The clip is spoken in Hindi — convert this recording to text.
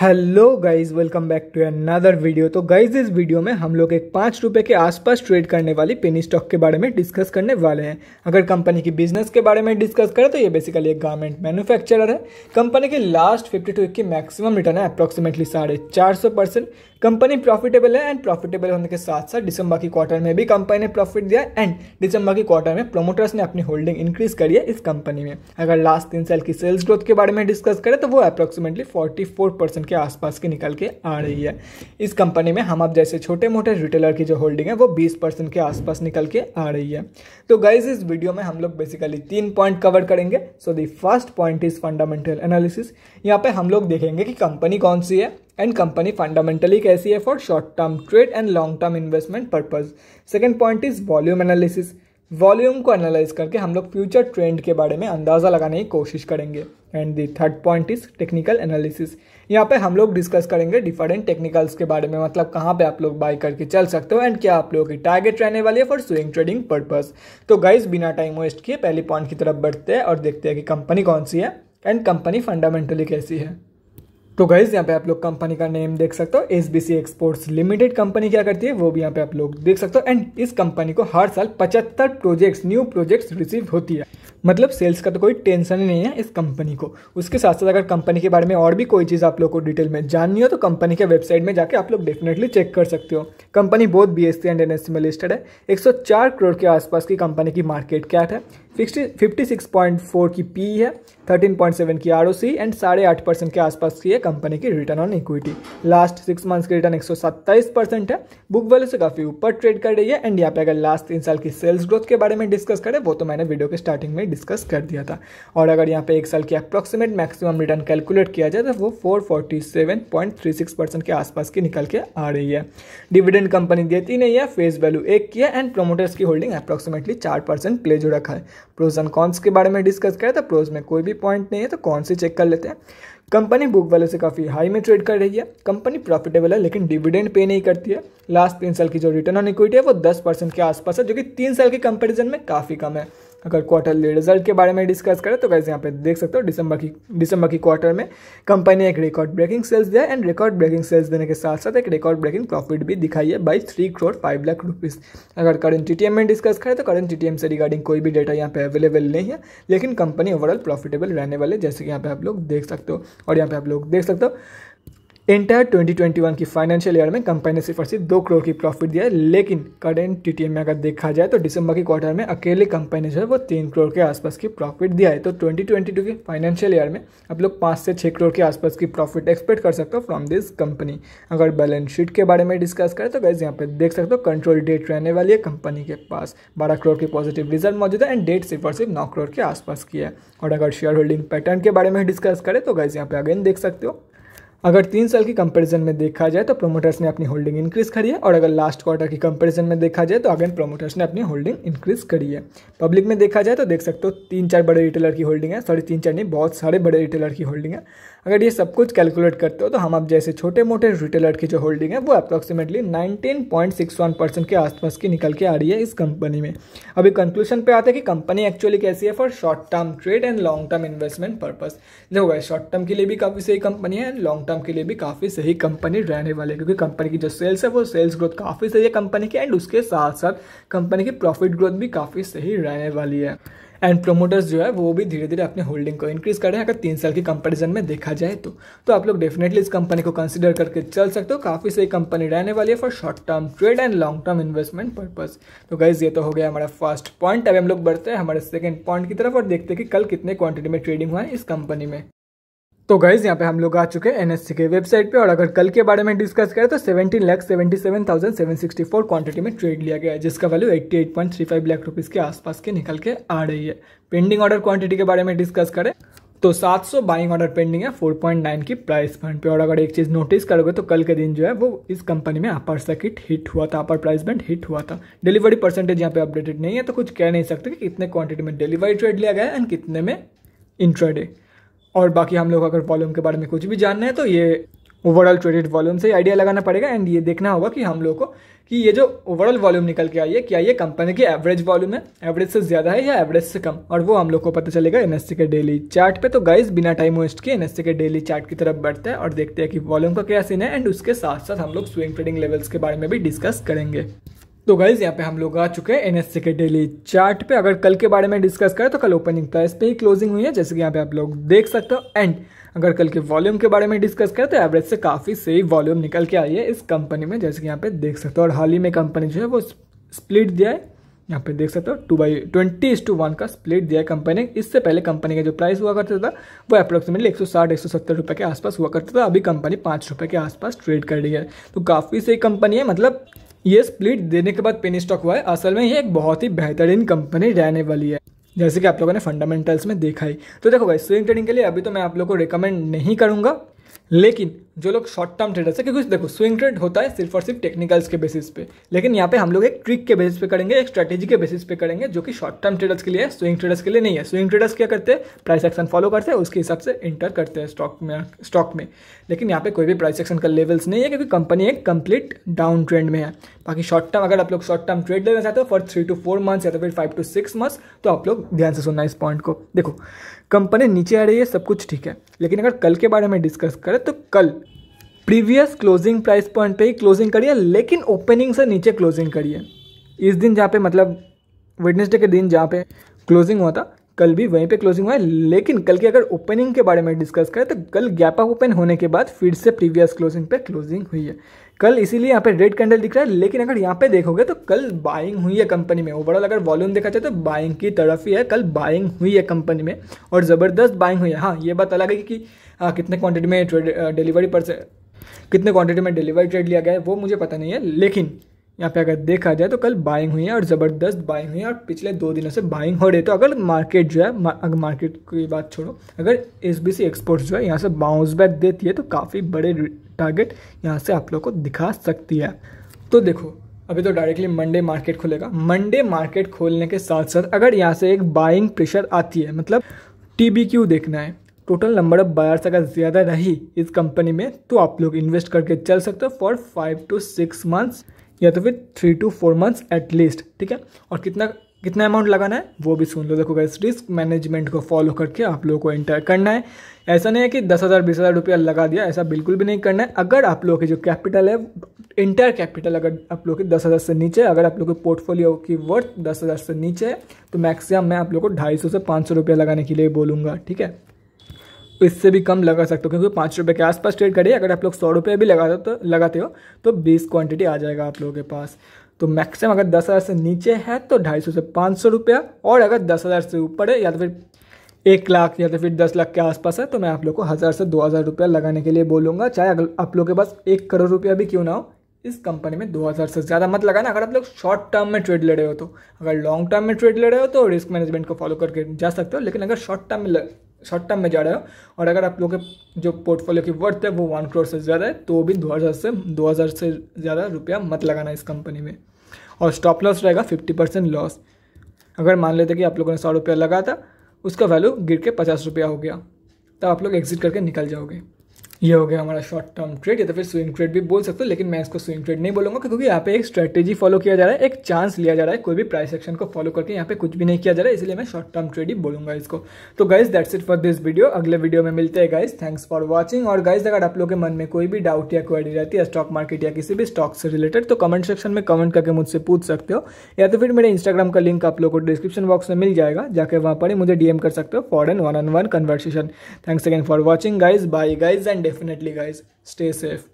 hello guys welcome back to another video तो गाइज इस वीडियो में हम लोग एक पाँच रुपये के आसपास ट्रेड करने वाली पेनी स्टॉक के बारे में डिस्कस करने वाले हैं अगर कंपनी की बिजनेस के बारे में डिस्कस करें तो ये बेसिकली एक गारमेंट मैन्युफैक्चरर है कंपनी की लास्ट फिफ्टी टू की मैक्सिमम रिटर्न है अप्रॉक्सीमेटली साढ़े चार सौ परसेंट कंपनी प्रॉफिटेबल है एंड प्रॉफिटेबल होने के साथ साथ दिसंबर की क्वार्टर में भी कंपनी ने प्रॉफिट दिया एंड दिसंबर की क्वार्टर में प्रोमोटर्स ने अपनी होल्डिंग इंक्रीज करी है इस कंपनी में अगर लास्ट तीन साल की सेल्स ग्रोथ के बारे में डिस्कस करें तो वो approximately forty four percent percent के आसपास की निकल के आ रही है इस कंपनी में हम आप जैसे छोटे मोटे रिटेलर की जो होल्डिंग है वो बीस परसेंट के आसपास निकल के आ रही है तो गाइज इस वीडियो में हम लोग बेसिकली तीन पॉइंट कवर करेंगे so the first point is fundamental analysis यहाँ पे हम लोग देखेंगे कि कंपनी कौन सी है एंड कंपनी फंडामेंटली कैसी है for short term trade and long term investment purpose second point is volume analysis volume को एनालाइज करके हम लोग फ्यूचर ट्रेंड के बारे में अंदाज़ा लगाने की कोशिश करेंगे and the third point is technical analysis यहाँ पे हम लोग डिस्कस करेंगे डिफरेंट टेक्निकल्स के बारे में मतलब कहाँ पे आप लोग बाई करके चल सकते हो एंड क्या आप लोगों की टारगेट रहने वाली है फॉर स्विंग ट्रेडिंग पर्पज तो गाइज बिना टाइम वेस्ट किए पहले पॉइंट की तरफ बढ़ते हैं और देखते हैं कि कंपनी कौन सी है एंड कंपनी फंडामेंटली कैसी है तो गाइज यहाँ पे आप लोग कंपनी का नेम देख सकते हो S B C exports limited company क्या करती है वो भी यहाँ पे आप लोग देख सकते हो एंड इस कंपनी को हर साल पचहत्तर प्रोजेक्ट्स न्यू प्रोजेक्ट्स रिसीव होती है मतलब सेल्स का तो कोई टेंशन ही नहीं है इस कंपनी को उसके साथ साथ अगर कंपनी के बारे में और भी कोई चीज़ आप लोग को डिटेल में जाननी हो तो कंपनी के वेबसाइट में जाके आप लोग डेफिनेटली चेक कर सकते हो कंपनी बहुत बी एस एंड एन में लिस्टेड है चार करोड़ के आसपास की कंपनी की मार्केट कैप है fifty fifty six point four की पी है थर्टीन पॉइंट सेवन की आर ओ सी एंड साढ़े आठ परसेंट के आसपास की है कंपनी की return on equity last six months की रिटर्न एक सौ सत्ताईस परसेंट है बुक वैल्यू से काफ़ी ऊपर ट्रेड कर रही है एंड यहाँ पे अगर लास्ट तीन साल की सेल्स ग्रोथ के बारे में डिस्कस करें वो तो मैंने वीडियो के स्टार्टिंग में डिस्कस कर दिया था और अगर यहाँ पे एक साल की अप्रॉक्सीमेट मैक्सिमम रिटर्न कैलकुलेट किया जाए तो वो four forty seven point three six percent के आसपास की निकल के आ रही है डिविडेंड कंपनी देती नहीं है फेस वैल्यू एक की है एंड प्रोमोटर्स की होल्डिंग अप्रॉक्सीमेटली चार परसेंट प्ले जो रखा है प्रोज एंड कॉन्स के बारे में डिस्कस करें तो प्रोज में कोई भी पॉइंट नहीं है तो कौन सी चेक कर लेते हैं कंपनी बुक वैल्यू से काफ़ी हाई में ट्रेड कर रही है कंपनी प्रॉफिटेबल है लेकिन डिविडेंड पे नहीं करती है लास्ट तीन साल की जो रिटर्न ऑन इक्विटी है वो दस परसेंट के आसपास है जो कि तीन साल के कंपेरिजन में काफ़ी कम है अगर क्वार्टरली रिजल्ट के बारे में डिस्कस करें तो कैसे यहाँ पे देख सकते हो दिसंबर की दिसंबर की क्वार्टर में कंपनी एक रिकॉर्ड ब्रेकिंग सेल्स दिया एंड रिकॉर्ड ब्रेकिंग सेल्स देने के साथ साथ एक रिकॉर्ड ब्रेकिंग प्रॉफिट भी दिखाई है by three crore five lakh rupees अगर करंट टी में डिस्कस करें तो करंट टी से रिगार्डिंग कोई भी डेटा यहाँ पे अवेलेबल नहीं है लेकिन कंपनी ओवरऑल प्रॉफिटेबल रहने वाले जैसे कि यहाँ पे आप लोग देख सकते हो और यहाँ पे आप लोग देख सकते हो इंटायर 2021 की फाइनेंशियल ईयर में कंपनी ने सिफर से दो करोड़ की प्रॉफिट दिया है लेकिन टी टीटीएम में अगर देखा जाए तो दिसंबर के क्वार्टर में अकेले कंपनी ने जो है वो तीन करोड़ के आसपास की प्रॉफिट दिया है तो 2022 के फाइनेंशियल ईयर में आप लोग पाँच से छः करोड़ के आसपास की प्रॉफिट एक्सपेक्ट कर सकते हो फ्रॉम दिस कंपनी अगर बैलेंस शीट के बारे में डिस्कस करें तो गैस यहाँ पर देख सकते हो कंट्रोल डेट रहने वाली है कंपनी के पास बारह करोड़ के पॉजिटिव रिजल्ट मौजूद है एंड डेट सिफर सिर्फ नौ करोड़ के आसपास की है और अगर शेयर होल्डिंग पैटर्न के बारे में डिस्कस करें तो गैस यहाँ पर अगेन देख सकते हो अगर तीन साल की कंपैरिजन में देखा जाए तो प्रोमोटर्स ने अपनी होल्डिंग इंक्रीज करी है और अगर लास्ट क्वार्टर की कंपैरिजन में देखा जाए तो अगेन प्रोमोटर्स ने अपनी होल्डिंग इंक्रीज करी है पब्लिक में देखा जाए तो देख सकते हो तीन चार बड़े रिटेलर की होल्डिंग है सॉरी तीन चार नहीं बहुत सारे बड़े रिटेलर की होल्डिंग है अगर ये सब कुछ कैलकुलेट करते हो तो हम आप जैसे छोटे मोटे रिटेलर की जो होल्डिंग है वो अप्रॉक्सीमेटली 19.61 परसेंट के आसपास की निकल के आ रही है इस कंपनी में अभी कंक्लूजन पे आते हैं कि कंपनी एक्चुअली कैसी है for short term trade and long term investment purpose देखो गए शॉर्ट टर्म के लिए भी काफ़ी सही कंपनी है एंड लॉन्ग टर्म के लिए भी काफ़ी सही कंपनी रहने वाली है क्योंकि कंपनी की जो सेल्स है वो सेल्स ग्रोथ काफ़ी सही है कंपनी की एंड उसके साथ साथ कंपनी की प्रॉफिट ग्रोथ भी काफ़ी सही रहने वाली है एंड प्रोमोटर्स जो है वो भी धीरे धीरे अपने होल्डिंग को इंक्रीज़ कर रहे हैं अगर तीन साल के कंपेरिजन में देखा जाए तो तो आप लोग डेफिनेटली इस कंपनी को कंसिडर करके चल सकते हो काफ़ी सही कंपनी रहने वाली है for short term trade and long term investment purpose तो गाइज ये तो हो गया हमारा फर्स्ट पॉइंट अभी हम लोग बढ़ते हैं हमारे सेकेंड पॉइंट की तरफ और देखते हैं कि कल कितने क्वांटिटी में ट्रेडिंग हुआ है इस कंपनी में तो गाइज यहाँ पे हम लोग आ चुके हैं एनएससी के वेबसाइट पे और अगर कल के बारे में डिस्कस करें तो 17 लाख 77,764 क्वांटिटी में ट्रेड लिया गया है जिसका वैल्यू 88.35 लाख रुपीस के आसपास के निकल के आ रही है पेंडिंग ऑर्डर क्वांटिटी के बारे में डिस्कस करें तो 700 बाइंग ऑर्डर पेंडिंग है 4.9 की प्राइस बैंड पे और अगर एक चीज़ नोटिस करोगे तो कल के दिन जो है वो इस कंपनी में अपर सर्किट हिट हुआ था अपर प्राइस बैंड हिट हुआ था डिलीवरी परसेंटेज यहाँ पे अपडेटेड नहीं है तो कुछ कह नहीं सकते कि कितने क्वांटिटी में डिलीवरी ट्रेड लिया गया एंड कितने में इंट्राडे और बाकी हम लोग अगर वॉल्यूम के बारे में कुछ भी जानना है तो ये ओवरऑल ट्रेडेड वॉल्यूम से आइडिया लगाना पड़ेगा एंड ये देखना होगा कि हम लोग को कि ये जो ओवरऑल वॉल्यूम निकल के आई है क्या ये कंपनी की एवरेज वॉल्यूम है एवरेज से ज़्यादा है या एवरेज से कम और वो हम लोग को पता चलेगा एन के डेली चार्ट पे तो गाइज बिना टाइम वेस्ट किए एन के डेली चार्ट की तरफ बढ़ते हैं और देखते हैं कि वॉल्यूम का क्या सीन है एंड उसके साथ साथ हम लोग स्विंग ट्रेडिंग लेवल्स के बारे में भी डिस्कस करेंगे तो गाइज यहाँ पे हम लोग आ चुके हैं एनएससी के डेली चार्ट पे अगर कल के बारे में डिस्कस करें तो कल ओपनिंग प्राइस पे ही क्लोजिंग हुई है जैसे कि यहाँ पे आप लोग देख सकते हो एंड अगर कल के वॉल्यूम के बारे में डिस्कस करें तो एवरेज से काफ़ी सही वॉल्यूम निकल के आई है इस कंपनी में जैसे कि यहाँ पे देख सकते हो और हाल ही में कंपनी जो है वो स्प्लिट दिया है यहाँ पे देख सकते हो टू बाई ट्वेंटी इस टू वन का स्प्लिट दिया है कंपनी ने इससे पहले कंपनी का जो प्राइस हुआ करता था वो अप्रोक्सीमेटली एक सौ साठ एक सौ सत्तर रुपये के आसपास हुआ करता था अभी कंपनी पाँच रुपये के आसपास ट्रेड कर रही है तो काफ़ी सही कंपनी है मतलब ये स्प्लिट देने के बाद पेनी स्टॉक हुआ है असल में ये एक बहुत ही बेहतरीन कंपनी रहने वाली है जैसे कि आप लोगों ने फंडामेंटल्स में देखा ही तो देखो भाई स्विंग ट्रेडिंग के लिए अभी तो मैं आप लोग को रिकमेंड नहीं करूँगा लेकिन जो लोग शॉर्ट टर्म ट्रेडर्स है क्योंकि देखो स्विंग ट्रेड होता है सिर्फ और सिर्फ टेक्निकल्स के बेसिस पे लेकिन यहाँ पे हम लोग एक ट्रिक के बेसिस पे करेंगे एक स्ट्रेटेजी के बेसिस पे करेंगे जो कि शॉर्ट टर्म ट्रेडर्स के लिए स्विंग ट्रेडर्स के लिए नहीं है स्विंग ट्रेडर्स क्या करते हैं प्राइस एक्शन फॉलो करते हैं उसके हिसाब से इंटर करते हैं स्टॉक में स्टॉक में लेकिन यहाँ पे कोई भी प्राइस एक्शन का लेवल्स नहीं है क्योंकि कंपनी एक कंप्लीट डाउन ट्रेंड में है बाकी शॉर्ट टर्म अगर आप लोग शॉर्ट टर्म ट्रेड लेना चाहते हो for three to four months या तो फिर फाइव टू सिक्स मंथ्स तो आप लोग ध्यान से सुनना इस पॉइंट को देखो कंपनी नीचे आ रही है सब कुछ ठीक है लेकिन अगर कल के बारे में डिस्कस करें तो कल प्रीवियस क्लोजिंग प्राइस पॉइंट पे ही क्लोजिंग करिए लेकिन ओपनिंग से नीचे क्लोजिंग करिए इस दिन जहाँ पे मतलब वेडनेसडे के दिन जहाँ पे क्लोजिंग हुआ था कल भी वहीं पे क्लोजिंग हुआ है लेकिन कल की अगर ओपनिंग के बारे में डिस्कस करें तो कल गैप अप ओपन होने के बाद फिर से प्रीवियस क्लोजिंग पे क्लोजिंग हुई है कल इसीलिए यहाँ पे रेड कैंडल दिख रहा है लेकिन अगर यहाँ पे देखोगे तो कल बाइंग हुई है कंपनी में ओवरऑल अगर वॉल्यूम देखा जाए तो बाइंग की तरफ ही है कल बाइंग हुई है कंपनी में और ज़बरदस्त बाइंग हुई है हाँ ये बात अलग है कि आ, हाँ, कितने क्वांटिटी में ट्रेड डिलीवरी पर कितने क्वांटिटी में डिलीवरी ट्रेड लिया गया है वो मुझे पता नहीं है लेकिन यहाँ पे अगर देखा जाए तो कल बाइंग हुई है और ज़बरदस्त बाइंग हुई है और पिछले दो दिनों से बाइंग हो रही है तो अगर मार्केट जो है अगर मार्केट की बात छोड़ो अगर एस बी सी एक्सपोर्ट्स जो है यहाँ से बाउंस बैक देती है तो काफ़ी बड़े टारगेट यहाँ से आप लोग को दिखा सकती है तो देखो अभी तो डायरेक्टली मंडे मार्केट खुलेगा मंडे मार्केट खोलने के साथ साथ अगर यहाँ से एक बाइंग प्रेशर आती है मतलब टी बी क्यू देखना है टोटल नंबर ऑफ बायर्स अगर ज़्यादा रही इस कंपनी में तो आप लोग इन्वेस्ट करके चल सकते हो for five to six months या तो फिर three to four months at least ठीक है और कितना कितना अमाउंट लगाना है वो भी सुन लो देखो इस रिस्क मैनेजमेंट को फॉलो करके आप लोगों को एंटर करना है ऐसा नहीं है कि दस हज़ार बीस हज़ार रुपया लगा दिया ऐसा बिल्कुल भी नहीं करना है अगर आप लोगों के जो कैपिटल है इंटर कैपिटल अगर आप लोगों के दस हज़ार से नीचे अगर आप लोगों के पोर्टफोलियो की वर्थ दस हज़ार से नीचे है तो मैक्सिमम मैं आप लोग को ढाई सौ से पाँच सौ रुपया लगाने के लिए बोलूँगा ठीक है इससे भी कम लगा सकते हो क्योंकि पाँच रुपये के आसपास ट्रेड करिए अगर आप लोग सौ रुपये भी लगा तो लगाते हो तो बीस क्वांटिटी आ जाएगा आप लोगों के पास तो मैक्सिमम अगर दस हज़ार से नीचे है तो ढाई सौ से पाँच सौ रुपया और अगर दस हज़ार से ऊपर है या तो फिर एक लाख या तो फिर दस लाख के आसपास है तो मैं आप लोग को हज़ार से दो हज़ार रुपया लगाने के लिए बोलूँगा चाहे अगर आप लोग के पास एक करोड़ रुपया भी क्यों ना हो इस कंपनी में दो हज़ार से ज़्यादा मत लगाना अगर आप लोग शॉर्ट टर्म में ट्रेड ले रहे हो तो अगर लॉन्ग टर्म में ट्रेड ले रहे हो तो रिस्क मैनेजमेंट को फॉलो करके जा सकते हो लेकिन अगर शॉर्ट टर्म में शॉर्ट टर्म में जा रहे हो और अगर आप लोगों के जो पोर्टफोलियो की वर्थ है वो वन करोड़ से ज़्यादा है तो भी दो हज़ार से दो हज़ार से ज़्यादा रुपया मत लगाना इस कंपनी में और स्टॉप लॉस रहेगा फिफ्टी परसेंट लॉस अगर मान लेते कि आप लोगों ने सौ रुपया लगा था उसका वैल्यू गिर के पचास रुपया हो गया तो आप लोग एग्जिट करके निकल जाओगे ये हो गया हमारा शॉर्ट टर्म ट्रेड या तो फिर स्विंग ट्रेड भी बोल सकते हो लेकिन मैं इसको स्विंग ट्रेड नहीं बोलूंगा क्योंकि यहाँ पे एक स्ट्रेटेजी फॉलो किया जा रहा है एक चांस लिया जा रहा है कोई भी प्राइस एक्शन को फॉलो करके यहाँ पे कुछ भी नहीं किया जा रहा है इसलिए मैं शॉर्ट टर्म ट्रेड ही बोलूंगा इसको तो guys that's it for this video अगले वीडियो में मिलते हैं गाइज थैंक्स फॉर वॉचिंग और गाइज अगर आप लोग के मन में कोई भी डाउट या क्वेरी रहती है स्टॉक मार्केट या किसी भी स्टॉक से रिलेटेड तो कमेंट सेक्शन में कमेंट करके मुझसे पूछ सकते हो या तो फिर मेरे इंस्टाग्राम का लिंक आप लोग को डिस्क्रिप्शन बॉक्स में मिल जाएगा जाके वहाँ पर ही मुझे डीएम कर सकते हो for an one on one conversation thanks again for watching guys bye guys and definitely guys stay safe